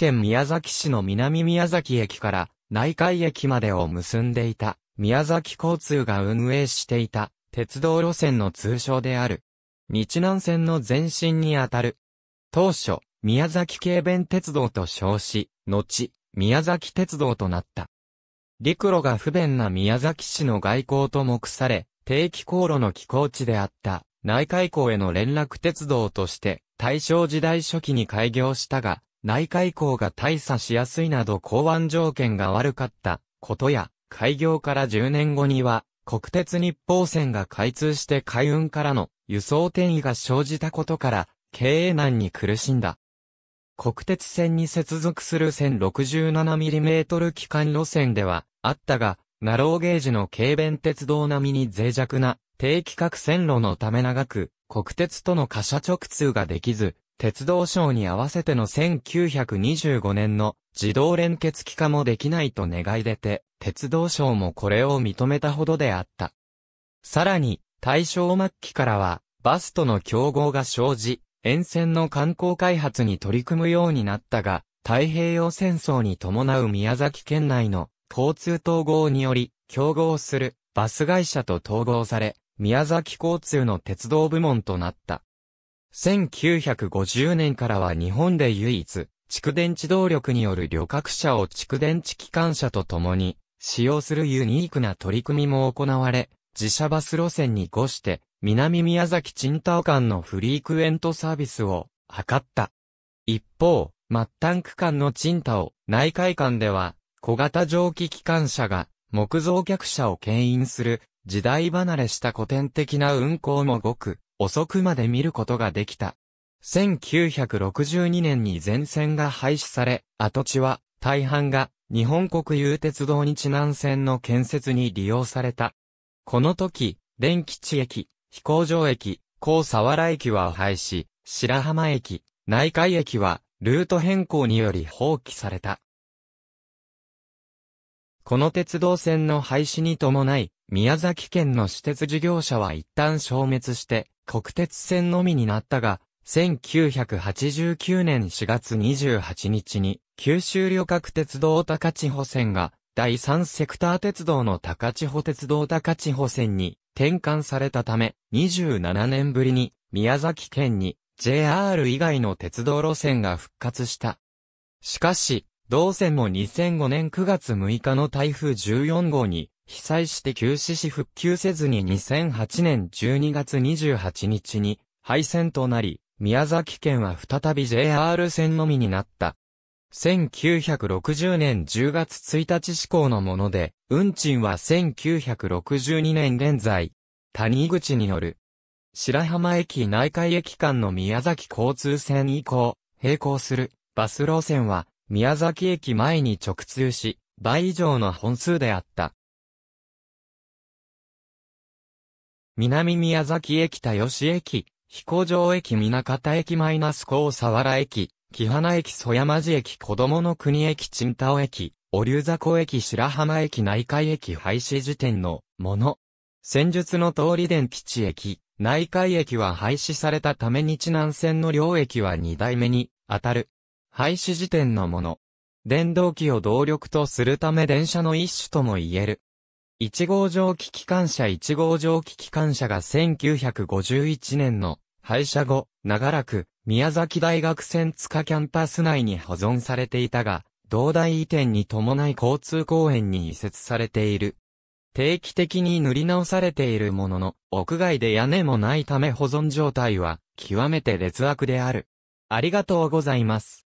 県宮崎市の南宮崎駅から内海駅までを結んでいた、宮崎交通が運営していた、鉄道路線の通称である。日南線の前身にあたる。当初、宮崎軽便鉄道と称し、後、宮崎鉄道となった。陸路が不便な宮崎市の外交と目され、定期航路の寄港地であった、内海港への連絡鉄道として、大正時代初期に開業したが、内海港が大差しやすいなど港湾条件が悪かったことや、開業から10年後には、国鉄日報線が開通して海運からの輸送転移が生じたことから、経営難に苦しんだ。国鉄線に接続する線 67mm 機関路線では、あったが、ナローゲージの軽便鉄道並みに脆弱な低規格線路のため長く、国鉄との貨車直通ができず、鉄道省に合わせての1925年の自動連結機化もできないと願い出て、鉄道省もこれを認めたほどであった。さらに、大正末期からは、バスとの競合が生じ、沿線の観光開発に取り組むようになったが、太平洋戦争に伴う宮崎県内の交通統合により、競合するバス会社と統合され、宮崎交通の鉄道部門となった。1950年からは日本で唯一、蓄電池動力による旅客車を蓄電池機関車と共に使用するユニークな取り組みも行われ、自社バス路線に越して、南宮崎チンタオ間のフリークエントサービスを図った。一方、末端区間のチンタオ、内海間では、小型蒸気機関車が木造客車を牽引する時代離れした古典的な運行もごく遅くまで見ることができた。1962年に全線が廃止され、跡地は大半が日本国有鉄道日南線の建設に利用された。この時、気吉駅、飛行場駅、高沢原駅は廃止、白浜駅、内海駅はルート変更により放棄された。この鉄道線の廃止に伴い、宮崎県の私鉄事業者は一旦消滅して、国鉄線のみになったが、1989年4月28日に、九州旅客鉄道高千穂線が、第3セクター鉄道の高千穂鉄道高千穂線に転換されたため、27年ぶりに宮崎県に JR 以外の鉄道路線が復活した。しかし、同線も2005年9月6日の台風14号に被災して休止し復旧せずに2008年12月28日に廃線となり、宮崎県は再び JR 線のみになった。1960年10月1日施行のもので、運賃は1962年現在、谷口による、白浜駅内海駅間の宮崎交通線以降、並行するバス路線は、宮崎駅前に直通し、倍以上の本数であった。南宮崎駅田吉駅、飛行場駅南方駅マイナス高沢原駅、木花駅曽山寺駅子供の国駅陳田尾駅、お竜座湖駅白浜駅内海駅廃止時点のもの。戦術の通り電基地駅、内海駅は廃止されたため日南線の両駅は2代目に当たる。廃止時点のもの。電動機を動力とするため電車の一種とも言える。1号蒸気機関車1号蒸気機関車が1951年の廃車後、長らく宮崎大学線塚キャンパス内に保存されていたが、同大移転に伴い交通公園に移設されている。定期的に塗り直されているものの、屋外で屋根もないため保存状態は、極めて劣悪である。ありがとうございます。